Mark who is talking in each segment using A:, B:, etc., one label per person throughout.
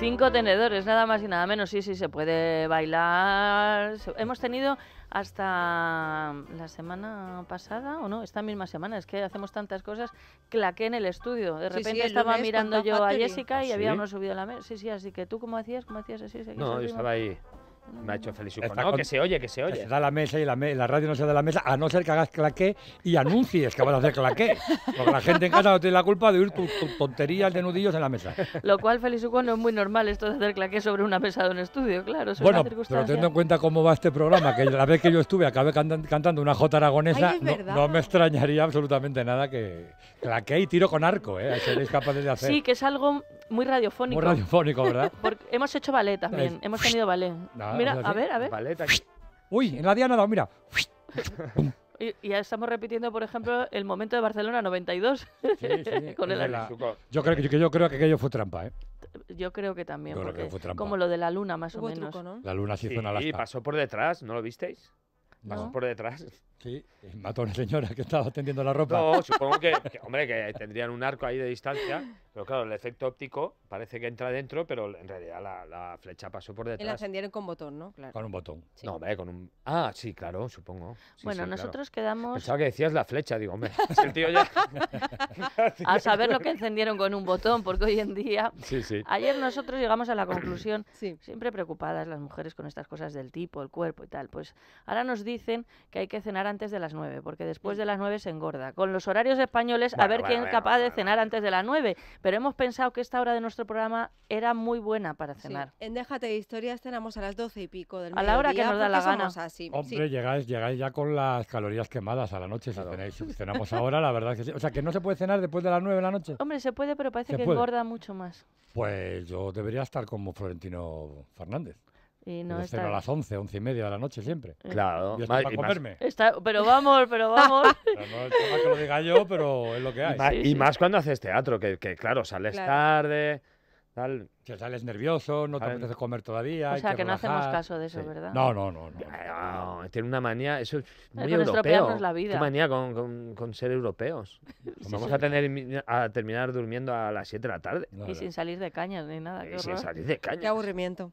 A: Cinco tenedores, nada más y nada menos. Sí, sí, se puede bailar. Hemos tenido hasta la semana pasada, o no, esta misma semana, es que hacemos tantas cosas, claqué en el estudio. De repente estaba mirando yo a Jessica y ¿Ah, había uno subido la mesa. Sí, sí, así que tú, ¿cómo hacías? ¿Cómo hacías así?
B: No, yo estaba
C: ahí. Me ha hecho feliz no, que se
B: oye, que se oye. se
C: da la mesa y la, radio no se da la mesa, a no ser que hagas claqué y anuncies que vas a hacer claqué. Porque la gente en casa no tiene la culpa de oír tus tonterías de nudillos en la mesa.
A: Lo cual, feliz no es muy normal esto de hacer claqué sobre una mesa en un estudio, claro. bueno, pero teniendo en
C: cuenta cómo va este programa, que la vez que yo estuve acabé cantando una jota aragonesa, no, me extrañaría absolutamente nada que claqué y tiro con arco, ¿eh? Seréis capaces de hacer. Sí, que
A: es algo muy radiofónico. Muy
C: radiofónico, ¿verdad?
A: Porque hemos hecho ballet también, hemos tenido ballet
C: mira, a ver, a ver. Uy, en la diana mira.
A: Y, ya estamos repitiendo, por ejemplo, el momento de Barcelona 92 con
C: el yo, creo, yo creo que aquello fue trampa, ¿eh?
A: Yo creo que también, como lo de la luna, más o menos.
C: La luna se hizo una una Y pasó
B: por detrás, ¿no lo visteis? Pasó por detrás.
C: Sí, mató señora que estaba tendiendo la ropa. No,
B: supongo que, hombre, que tendrían un arco ahí de distancia, pero claro, el efecto óptico parece que entra dentro, pero en realidad la, flecha pasó por detrás. Y la encendieron con
D: botón, ¿no?
A: Claro. Con un botón.
B: No, hombre, con un... Ah, sí, claro, supongo. bueno, nosotros quedamos... Pensaba que decías la flecha, digo, hombre,
A: a saber lo que encendieron con un botón, porque hoy en día... Sí, sí. Ayer nosotros llegamos a la conclusión, siempre preocupadas las mujeres con estas cosas del tipo, el cuerpo y tal, pues ahora nos dicen que hay que cenar antes de las 9, porque después mm. de las 9 se engorda. Con los horarios españoles, a ver quién es capaz de cenar antes de las 9. Pero hemos pensado que esta hora de nuestro programa era muy buena para cenar. En Déjate de
D: Historias cenamos a las 12 y pico del A la hora que nos da la gana. Hombre,
C: llegáis, llegáis ya con las calorías quemadas a la noche. Si, cenamos ahora, la verdad es que O sea, que no se puede cenar después de las 9 de la noche.
A: Hombre, se puede, pero parece que engorda mucho más.
C: Pues yo debería estar como Florentino Fernández. Y a las 11, 11 y media de la noche siempre. Eh. Claro. para comerme.
A: Está... Pero vamos, pero vamos. pero no
C: es que lo diga yo, pero es lo que hay. y más cuando haces
B: teatro, que, claro, sales tarde, tal. sales nervioso, no te apetece comer todavía.
A: O sea, que, no hacemos caso de eso, ¿verdad? No,
B: no, no. no, tiene una manía, eso es eh, muy europeo. La vida. manía con, con, ser europeos. vamos a tener a terminar durmiendo a las 7 de la tarde. Y sin
A: salir de cañas ni nada. Qué sin salir de cañas. Qué aburrimiento.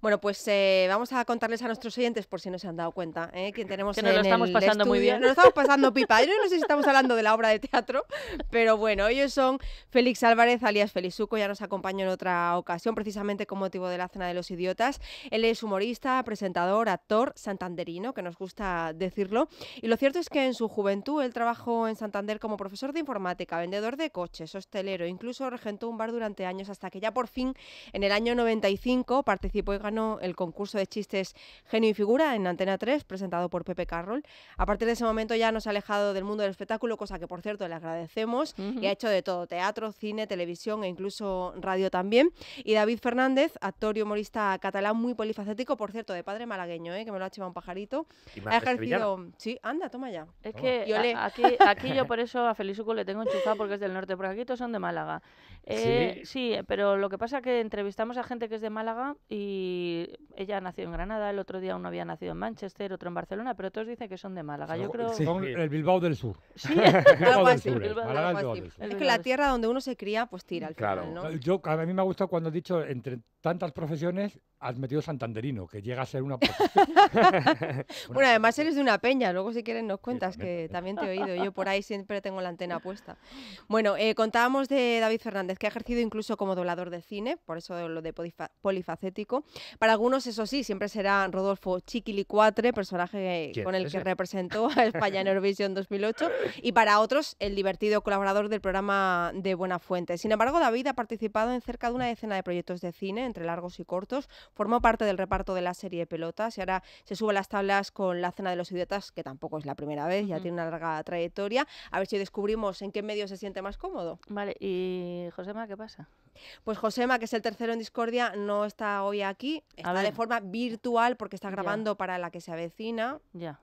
D: Bueno, pues eh, vamos a contarles a nuestros oyentes, por si no se han dado cuenta, ¿eh? que tenemos que nos lo estamos pasando muy bien. Nos lo estamos pasando pipa. Yo no sé si estamos hablando de la obra de teatro, pero bueno, ellos son Félix Álvarez, alias Felizuco, ya nos acompañó en otra ocasión, precisamente con motivo de la Cena de los Idiotas. Él es humorista, presentador, actor, santanderino, que nos gusta decirlo. Y lo cierto es que en su juventud él trabajó en Santander como profesor de informática, vendedor de coches, hostelero, incluso regentó un bar durante años hasta que ya por fin, en el año 95, participó y ganó el concurso de chistes Genio y Figura en Antena 3, presentado por Pepe Carroll. A partir de ese momento ya nos ha alejado del mundo del espectáculo, cosa que por cierto le agradecemos, y ha hecho de todo, teatro, cine, televisión e incluso radio también. Y David Fernández, actor y humorista catalán muy polifacético, por cierto, de padre malagueño, ¿eh? que me lo ha chivado un pajarito. ha ejercido...
A: Sí, anda, toma ya. Es que aquí, yo por eso a Felizuco le tengo enchufado porque es del norte, porque aquí todos son de Málaga. ¿Sí? Eh, sí, pero lo que pasa es que entrevistamos a gente que es de Málaga y ella nació en Granada, el otro día uno había nacido en Manchester, otro en Barcelona, pero todos dicen que son de Málaga. Yo creo el
C: Bilbao del Sur. Es que la
D: tierra donde uno se cría, pues tira al claro. final,
C: Yo, a mí me ha gustado cuando he dicho, entre tantas profesiones, has metido santanderino, que llega a ser una... bueno, bueno,
D: además eres de una peña, luego si quieres nos cuentas, que también te he oído. Yo por ahí siempre tengo la antena puesta. Bueno, eh, contábamos de David Fernández, que ha ejercido incluso como doblador de cine, por eso lo de polifacético facético. Para algunos, eso sí, siempre será Rodolfo Chiquilicuatre, personaje con el que representó a España en Eurovisión 2008, y para otros, el divertido colaborador del programa de Buena Fuente. Sin embargo, David ha participado en cerca de una decena de proyectos de cine, entre largos y cortos, formó parte del reparto de la serie Pelotas y ahora se sube a las tablas con La Cena de los Idiotas, que tampoco es la primera vez, ya tiene una larga trayectoria. A ver si descubrimos en qué medio se siente más cómodo. Vale, y Josema, ¿qué pasa? Pues Josema, que es el tercero en discordia, no está hoy aquí. Está de forma virtual porque está grabando para la que se avecina.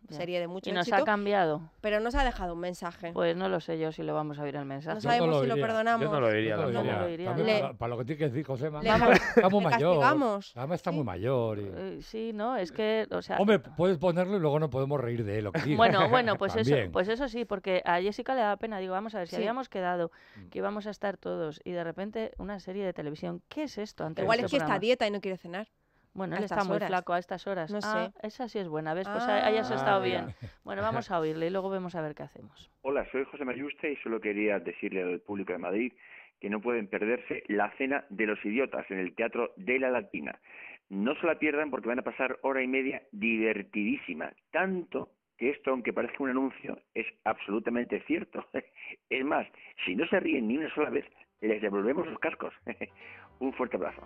A: Sería de mucho Y nos éxito, ha cambiado. Pero nos ha dejado un mensaje. Pues no lo sé yo si lo vamos a oír el mensaje. No sabemos si lo perdonamos. Yo no lo diría.
C: para, lo que tiene que decir José, está muy mayor. está muy mayor.
A: Sí, no, es que,
C: Hombre, puedes ponerlo y luego no podemos reír de él. bueno, bueno, pues eso,
A: pues eso sí, porque a Jessica le da pena. Digo, vamos a ver, si habíamos quedado mm. que íbamos a estar todos y de repente una serie de televisión, ¿qué es esto? Igual este es que está y no quiere cenar. Bueno, él está muy flaco a estas horas. No ah, sé. Esa sí es buena, ¿ves? Pues hayas ah. ah, estado bien. Bueno, vamos a oírle y luego vemos a ver qué hacemos.
E: Hola, soy José Mayuste y solo quería decirle al público de Madrid que no pueden perderse la cena de los idiotas en el Teatro de la Latina. No se la pierdan porque van a pasar hora y media divertidísima. Tanto que esto, aunque parezca un anuncio, es absolutamente cierto. Es más, si no se ríen ni una sola vez, les devolvemos los cascos. Un fuerte abrazo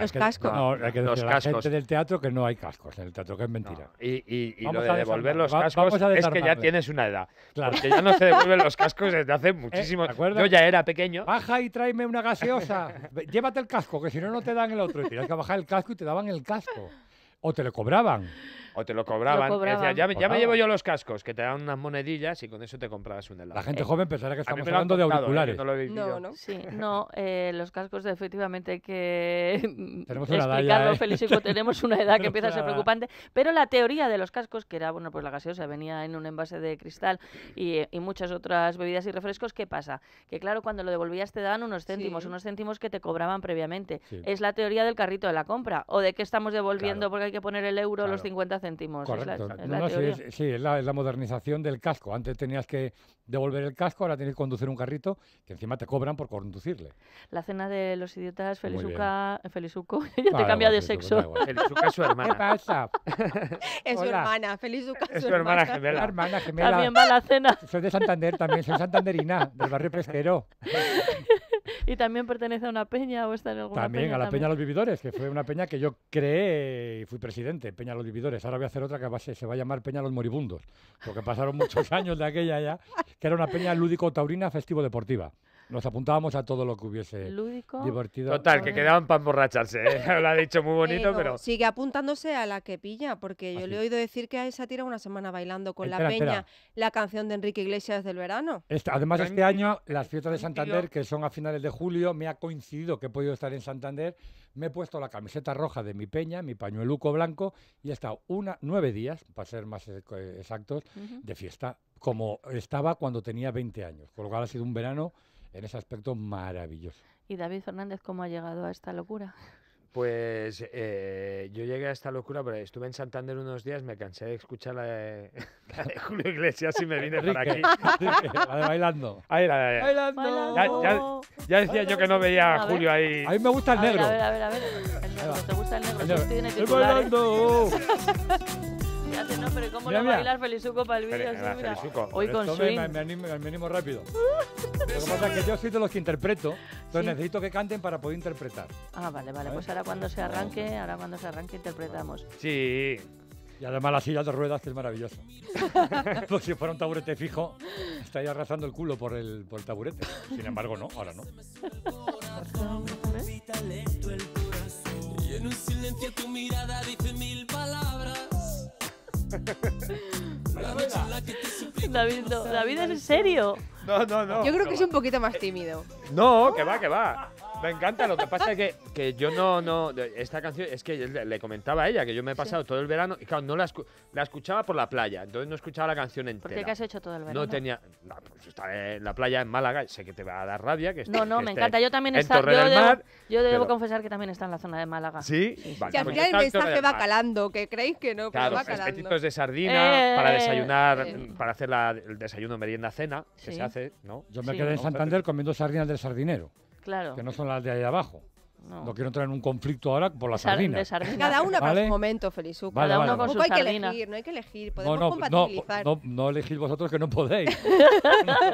B: los cascos. hay los gente del
C: teatro que no hay cascos en el teatro, que es mentira. Y,
E: y,
B: devolver los cascos es que ya tienes
C: una edad. Claro. que ya no se devuelven los cascos desde hace ¿Eh? muchísimo Yo ya era pequeño. Baja y tráeme una gaseosa. Llévate el casco, que si no, no te dan el otro. Y tienes que bajar el casco y te daban el casco. O te lo cobraban.
B: O te lo cobraban. ya, me, llevo yo los cascos, que te dan unas monedillas y con eso te comprabas un helado. La gente eh,
C: joven pensará que estamos hablando de ¿eh? auriculares. No,
B: no, no,
A: Sí, no, eh, los cascos efectivamente que
C: tenemos una
B: explicarlo,
A: edad, ¿eh? tenemos una edad que empieza a ser preocupante. Pero la teoría de los cascos, que era, bueno, pues la gaseosa venía en un envase de cristal y, muchas otras bebidas y refrescos, ¿qué pasa? Que claro, cuando lo devolvías te daban unos céntimos, unos céntimos que te cobraban previamente. Es la teoría del carrito de la compra o de que estamos devolviendo hay que poner el euro los 50 céntimos. Correcto. la, no, sí,
C: es, la, modernización del casco. Antes tenías que devolver el casco, ahora tienes que conducir un carrito que encima te cobran por conducirle.
A: La cena de los idiotas, Felizuca, Felizuco,
C: ya te cambia de sexo. Felizuca es su hermana. ¿Qué pasa? es su hermana, Felizuca es su hermana. gemela. hermana gemela. También va a la cena. Soy de Santander también, soy santanderina, del barrio Pesquero
A: y también pertenece a una peña o está en alguna También, a la Peña Peña Los
C: Vividores, que fue una peña que yo creé y fui presidente, Peña Los Vividores. Ahora voy a hacer otra que se va a llamar Peña Los Moribundos, porque pasaron muchos años de aquella ya, que era una peña lúdico-taurina festivo-deportiva. Nos apuntábamos a todo lo que hubiese Lúdico, divertido. Total, que quedaban para emborracharse. ¿eh? lo ha dicho muy bonito, pero. Sigue
D: apuntándose a la que pilla, porque yo ah, le he oído decir que a esa tira una semana bailando con la peña la canción de Enrique Iglesias del verano.
C: además, este año, las fiestas de Santander, que son a finales de julio, me ha coincidido que he podido estar en Santander. Me he puesto la camiseta roja de mi peña, mi pañueluco blanco, y he estado una, nueve días, para ser más e-, exactos, de fiesta, como estaba cuando tenía 20 años. Con lo cual ha sido un verano en ese aspecto maravilloso.
A: ¿Y David Fernández cómo ha llegado a esta locura?
B: Pues eh, yo llegué a esta locura, porque estuve en Santander unos días, me cansé de escuchar la de, la de Julio Iglesias y me vine para aquí. la de bailando. Ahí, la de,
C: bailando.
B: Ya, ya, decía yo que no veía a Julio ahí. A mí me gusta el negro. A ver, a ver,
C: a ver. El negro, ¿Te gusta el negro? El Estoy ¿eh? bailando. ¿cómo no a
A: Felizuco para el vídeo? Ah, Hoy con swing.
C: Me, rápido. Lo que pasa es que yo soy de los que interpreto, entonces necesito que canten para poder interpretar.
A: Ah, vale, vale. Pues ahora cuando se arranque, ahora cuando se arranque interpretamos.
C: Sí. Y además la silla de ruedas, que es maravilloso. pues si fuera un taburete fijo, estaría arrasando el culo por el, por taburete. Sin embargo, no, ahora no. ¿eh?
A: David, no, David, ¿es en serio? No, no, no. Yo creo que es un
D: poquito más tímido.
B: No, que va, que va. Me encanta, lo que pasa es que, yo no, no, esta canción, es que le, comentaba a ella que yo me he pasado todo el verano y claro, no la, la, escuchaba por la playa, entonces no escuchaba la canción entera. ¿Por qué has hecho todo el verano? No pues tenía, en la playa en Málaga, sé que te va a dar rabia. Que no, no, me encanta, yo también estaba, yo, del Mar, yo debo
A: confesar que también está en la zona de Málaga. Sí, Vale, que al pues el va calando, que creéis que no, pero va
B: calando. de sardina eh, para desayunar, eh. para hacer la, el desayuno, merienda, cena, que se hace, ¿no? Yo me quedé en Santander
C: comiendo sardinas del sardinero que no son las de ahí abajo. No. quiero entrar en un conflicto ahora por las sardinas. Cada una para su momento, Felizuco. hay
D: que elegir, no hay que elegir. Podemos no, no, No,
C: no, elegís vosotros que no podéis.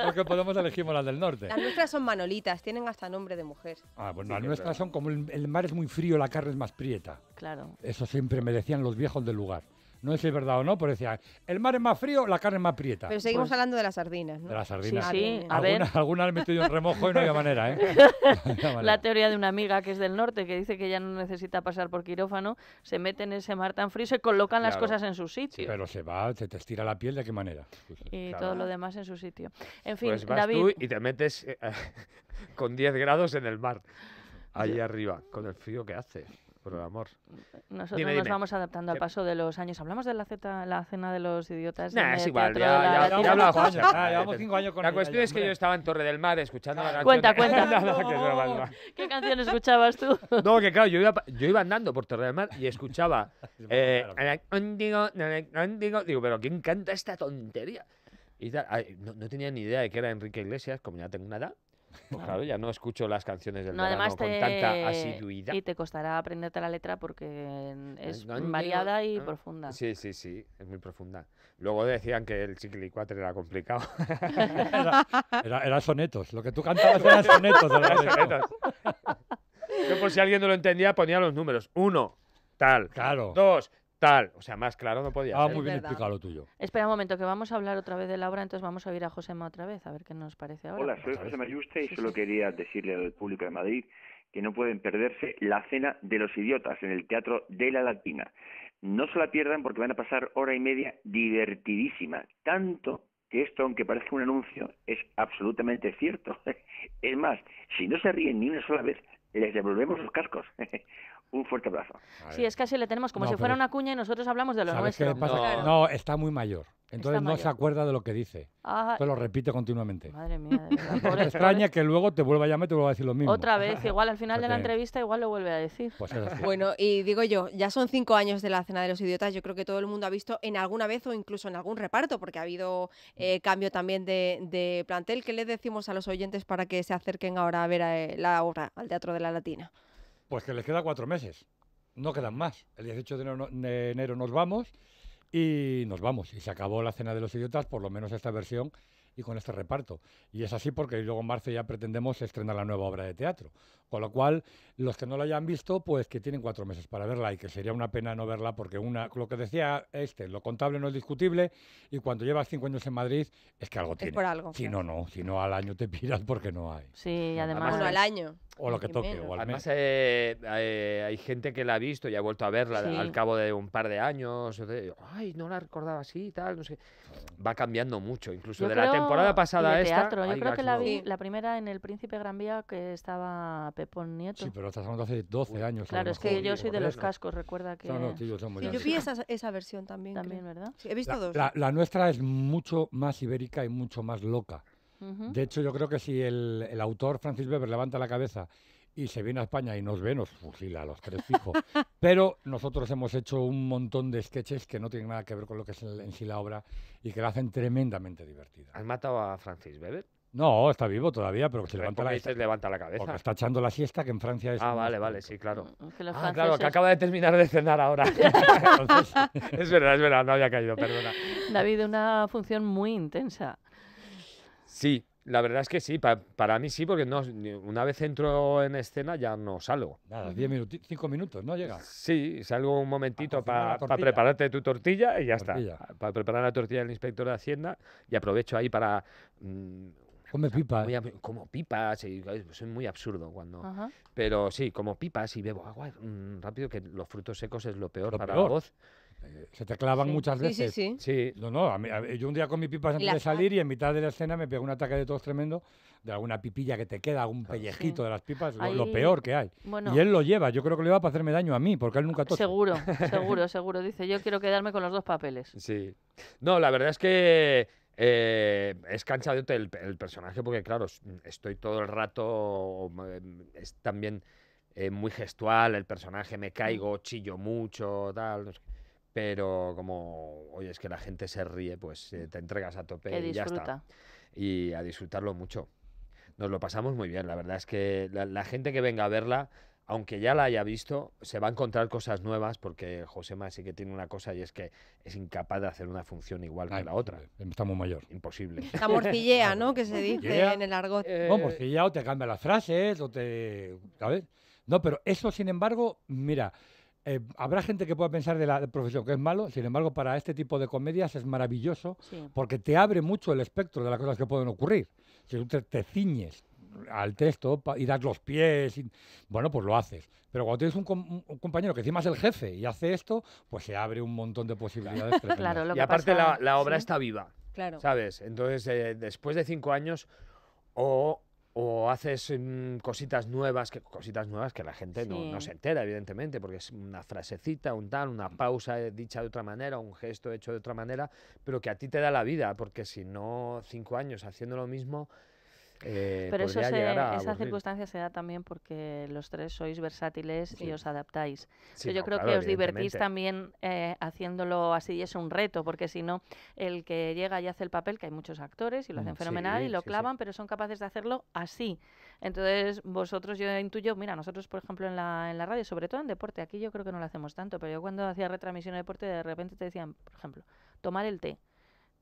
C: Porque podemos elegimos las del norte. Las nuestras
D: son manolitas, tienen hasta nombre de mujer.
C: Ah, bueno, pues las nuestras son como el, el, mar es muy frío, la carne es más prieta. Claro. Eso siempre me decían los viejos del lugar no sé si es verdad o no, pero decía, el mar es más frío, la carne es más prieta. Pero seguimos pues
A: hablando de las sardinas, ¿no? De las sardinas. Sí, sí. algunas, han metido en remojo y
C: no había manera, ¿eh? La
A: teoría de una amiga que es del norte, que dice que ya no necesita pasar por quirófano, se mete en ese mar tan frío, se colocan las cosas en su sitio. pero se
C: va, se te estira la piel, ¿de qué manera? Pues, y todo lo
A: demás en su sitio. En fin, pues David...
C: y te metes
B: eh, con 10 grados en el mar, allí arriba, con el frío que hace por el amor. Nosotros nos vamos
A: adaptando al paso de los años. Hablamos de la, zeta, la cena de los idiotas. Nah, es igual, ya, llevamos cinco años con La cuestión es que yo
B: estaba en Torre del Mar escuchando la canción. Cuenta, cuenta.
A: ¿Qué canción escuchabas tú? no, que claro, yo iba,
B: yo iba andando por Torre del Mar y escuchaba. eh, digo, digo, pero ¿quién canta esta tontería? Y tal, no tenía ni idea de que era Enrique Iglesias, como ya tengo una edad. Pues claro, ya no escucho las canciones del no, con tanta asiduidad. Y
A: te costará aprenderte la letra porque es variada y profunda. Sí,
B: sí, sí, es muy profunda. Luego decían que el chiquilicuatre era complicado. Era, sonetos. Lo que tú cantabas eran sonetos. sonetos. Yo por si alguien no lo entendía ponía los números. Uno, tal. Claro. Dos, o sea, más claro no podía Ah, muy bien explicado lo tuyo.
A: Espera un momento, que vamos a hablar otra vez de la obra, entonces vamos a oír a Josema otra vez, a ver qué nos parece ahora. Hola, soy
E: José y solo quería decirle al público de Madrid que no pueden perderse la cena de los idiotas en el Teatro de la Latina. No se la pierdan porque van a pasar hora y media divertidísima, tanto que esto, aunque parezca un anuncio, es absolutamente cierto. Es más, si no se ríen ni una sola vez, les devolvemos los cascos. un fuerte abrazo. Sí,
A: es que así le tenemos como si fuera una cuña y nosotros hablamos de lo nuestro.
C: No. está muy mayor. Entonces no se acuerda de lo que dice. Ajá. lo repite continuamente. Madre mía. extraña que luego te vuelva a llamar y te vuelva a decir lo mismo. Otra vez, igual al final de la
A: entrevista igual lo vuelve a decir. Pues
C: bueno,
D: y digo yo, ya son cinco años de la Cena de los Idiotas. Yo creo que todo el mundo ha visto en alguna vez o incluso en algún reparto, porque ha habido eh, cambio también de, plantel. ¿Qué le decimos a los oyentes para que se acerquen ahora a ver eh, la obra al Teatro de la Latina?
C: Pues que les queda cuatro meses. No quedan más. El 18 de de enero nos vamos y nos vamos. Y se acabó la cena de los idiotas, por lo menos esta versión y con este reparto. Y es así porque luego en marzo ya pretendemos estrenar la nueva obra de teatro. Con lo cual, los que no la hayan visto, pues que tienen cuatro meses para verla y que sería una pena no verla porque una, lo que decía este, lo contable no es discutible y cuando llevas cinco años en Madrid es que algo tiene. si no, no, si no al año te piras porque no hay.
A: Sí, además... Bueno, al año.
B: O lo que toque. Además,
C: eh, eh, hay gente
B: que la ha visto y ha vuelto a verla al cabo de un par de años. Ay, no la recordaba así y tal, no sé. Va cambiando mucho, incluso de la temporada temporada pasada esta. Yo creo que la vi,
A: la primera en El Príncipe Gran Vía, que estaba Pepón Nieto. Sí,
C: pero estás hablando hace 12 años. Claro, es que yo soy de los cascos, recuerda que. yo vi
A: esa, esa versión también. También, ¿verdad? he
D: visto la, dos.
C: La, nuestra es mucho más ibérica y mucho más loca. De hecho, yo creo que si el, el autor Francis Weber levanta la cabeza y se viene a España y nos ve, nos fusila a los tres hijos. Pero nosotros hemos hecho un montón de sketches que no tienen nada que ver con lo que es en sí la obra y que la hacen tremendamente divertida.
B: ¿Han matado a Francis Weber?
C: No, está vivo todavía, pero se levanta la, cabeza. levanta la cabeza. Porque está echando la siesta, que en Francia es... Ah, vale, vale, sí, claro.
B: ah, claro, que acaba de terminar de cenar ahora.
C: es verdad, es verdad, no había caído, perdona.
A: David, una función muy intensa.
B: Sí, la verdad es que sí, para mí sí, porque no, una vez entro en escena ya no salgo. Nada, minutos, minutos, ¿no llega? Sí, salgo un momentito para prepararte tu tortilla y ya está. Para preparar la tortilla del inspector de Hacienda y aprovecho ahí para... Mmm, pipas. como pipas, y, soy muy absurdo cuando... Pero sí, como pipas y bebo agua mm,
C: rápido, que los frutos secos es lo peor para la voz. Se te clavan muchas veces. Sí, sí, sí. No, no, yo un día con mi pipas antes de salir y en mitad de la escena me pega un ataque de tos tremendo de alguna pipilla que te queda, algún pellejito de las pipas, lo, peor que hay. y él lo lleva, yo creo que lo lleva para hacerme daño a mí, porque él nunca toca. Seguro,
A: seguro, seguro. Dice, yo quiero quedarme con los dos papeles.
C: Sí.
B: No, la verdad es que eh, es de el, el, personaje, porque claro, estoy todo el rato, mm, es también... Eh, muy gestual, el personaje me caigo, chillo mucho, tal pero como, oye, es que la gente se ríe, pues eh, mm. te entregas a tope y ya está. Y a disfrutarlo mucho. Nos lo pasamos muy bien, la verdad es que la, gente que venga a verla, aunque ya la haya visto, se va a encontrar cosas nuevas porque Josema sí que tiene una cosa y es que es incapaz de hacer una función
C: igual que la otra. Eh, estamos muy mayor. Imposible.
E: La
D: morcillea, ¿no? Que se dice en el argot. Eh,
C: o te cambia las frases o te... ¿Sabes? No, pero eso, sin embargo, mira, eh, habrá gente que pueda pensar de la profesión que es malo, sin embargo, para este tipo de comedias es maravilloso porque te abre mucho el espectro de las cosas que pueden ocurrir. Si tú te, ciñes al texto y das los pies, bueno, pues lo haces. Pero cuando tienes un, compañero que encima es el jefe y hace esto, pues se abre un montón de posibilidades. y aparte la,
B: obra está viva, ¿sabes? Entonces, eh, después de cinco años, o o haces mm, cositas nuevas, que, cositas nuevas que la gente no, no, se entera, evidentemente, porque es una frasecita, un tal, una mm. pausa eh, dicha de otra manera, un gesto hecho de otra manera, pero que a ti te da la vida, porque si no, cinco años haciendo lo mismo, eh, pero eso esa
A: circunstancia se da también porque los tres sois versátiles y os adaptáis. yo creo que os divertís también eh, haciéndolo así y es un reto, porque si no, el que llega y hace el papel, que hay muchos actores y lo hacen mm, fenomenal y lo clavan, pero son capaces de hacerlo así. Entonces, vosotros, yo intuyo, mira, nosotros, por ejemplo, en la, en la radio, sobre todo en deporte, aquí yo creo que no lo hacemos tanto, pero yo cuando hacía retransmisión de deporte, de repente te decían, por ejemplo, tomar el té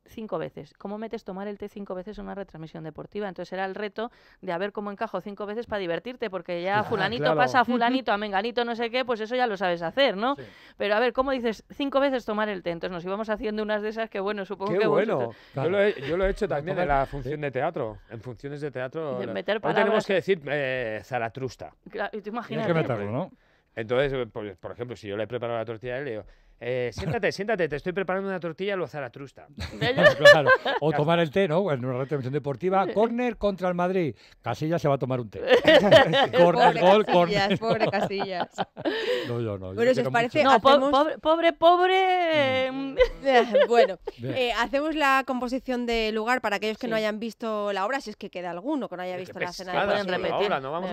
A: cinco veces. ¿Cómo metes tomar el té cinco veces en una retransmisión deportiva? Entonces era el reto de a ver cómo encajo cinco veces para divertirte, porque ya fulanito pasa a fulanito, a menganito, no sé qué, pues eso ya lo sabes hacer, ¿no? Pero a ver, ¿cómo dices cinco veces tomar el té? Entonces nos íbamos haciendo unas de esas que, bueno, supongo que... bueno!
B: Yo, lo he, hecho también en la función de teatro, en funciones de teatro. No tenemos que decir eh, Zaratrusta.
A: que meterlo,
C: ¿no?
B: Entonces, pues, por ejemplo, si yo le he preparado la tortilla, le digo... Eh, siéntate, siéntate, te estoy preparando una tortilla a lo claro. O tomar
C: el té, ¿no? En una retransmisión deportiva, córner contra el Madrid. Casillas se va a tomar un té. gol, Casillas, Pobre Casillas. No, yo no. Bueno, si os parece,
B: pobre,
A: pobre, pobre. Mm. Mm. bueno,
B: eh,
D: hacemos la composición de lugar para aquellos que no hayan visto la obra, si es que queda alguno que no haya visto la escena cena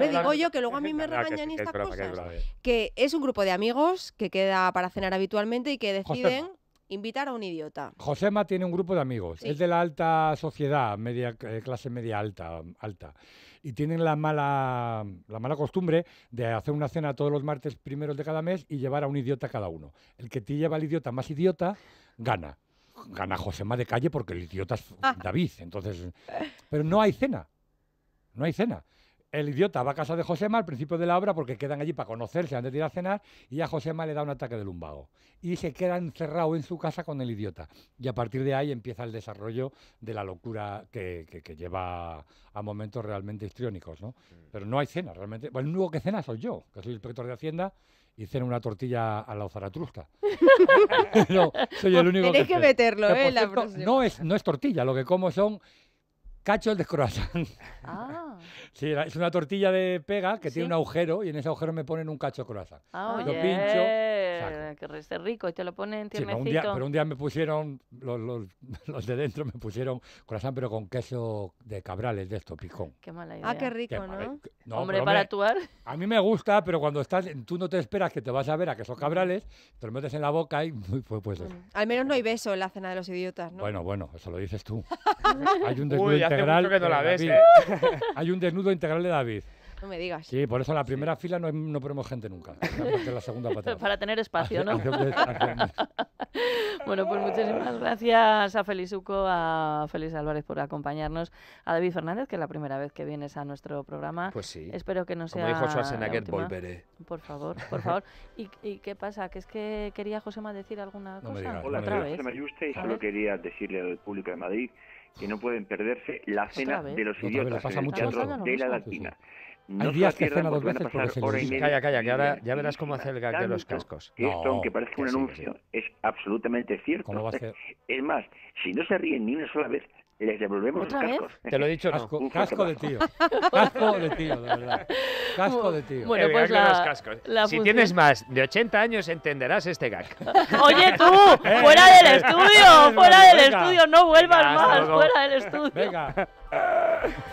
D: de digo yo que luego
C: a mí me regañan estas cosas. Eh.
D: Que es un grupo de amigos que queda para cenar habitualmente y que deciden invitar a un idiota.
C: Josema tiene un grupo de amigos, es de la alta sociedad, media, eh, clase media alta, alta, y tienen la mala, la mala costumbre de hacer una cena todos los martes primeros de cada mes y llevar a un idiota cada uno. El que te lleva al idiota más idiota, gana. Gana Josema de calle porque el idiota es ah. David, entonces... Pero no hay cena, no hay cena el idiota va a casa de Josema al principio de la obra porque quedan allí para conocerse antes de ir a cenar y a Josema le da un ataque de lumbago. Y se queda encerrado en su casa con el idiota. Y a partir de ahí empieza el desarrollo de la locura que, lleva a momentos realmente histriónicos. ¿no? Mm. Pero no hay cena, realmente. Bueno, el único que cena soy yo, que soy el inspector de Hacienda y cena una tortilla a la ozaratrusca. no, soy el único que, que meterlo, ¿eh? la no, es, no es tortilla, lo que como son cacho de croissant. Ah. sí, es una tortilla de pega que tiene un agujero y en ese agujero me ponen un cacho de croissant. Ah, lo
A: pincho. rico y te lo ponen pero
C: un día me pusieron, los, de dentro me pusieron croissant pero con queso de cabrales de esto, picón.
A: Qué mala idea. Ah,
D: qué rico,
C: ¿no? Hombre, para actuar. A mí me gusta, pero cuando estás, tú no te esperas que te vas a ver a queso cabrales, te lo metes en la boca y pues, pues mm.
D: Al menos no hay beso en la cena de los idiotas,
C: ¿no? Bueno, bueno, eso lo dices tú. hay un la ¿eh? Hay un desnudo integral de David. No me digas. Sí, por eso la primera fila no, ponemos gente nunca.
A: Para tener espacio, ¿no? bueno, pues muchísimas gracias a Uco a Feliz Álvarez por acompañarnos, a David Fernández, que es la primera vez que vienes a nuestro programa. Pues sí. Espero que no sea. Como dijo Schwarzenegger, volveré. Por favor, por favor. ¿Y, qué pasa? ¿Que es que quería Josema decir alguna cosa? Hola, no me otra digas. vez. Me solo
E: quería decirle al público de Madrid que no pueden perderse la cena de los idiotas en el Teatro de la Latina. No Hay días que cena dos veces porque se les... Calla,
B: calla, que ahora ya verás cómo hace el gag de los cascos. esto, aunque parece un anuncio,
E: es absolutamente cierto. Es más, si no se ríen ni una sola vez, les devolvemos los cascos. Te lo he dicho, no. Ah, casco, de tío.
B: Casco de tío, de verdad. Casco
E: de tío. Bueno, pues
B: la, si tienes más de 80 años entenderás este gag.
A: Oye tú, eh, fuera del estudio, eh, fuera del estudio, no vuelvas más, fuera del estudio. Venga.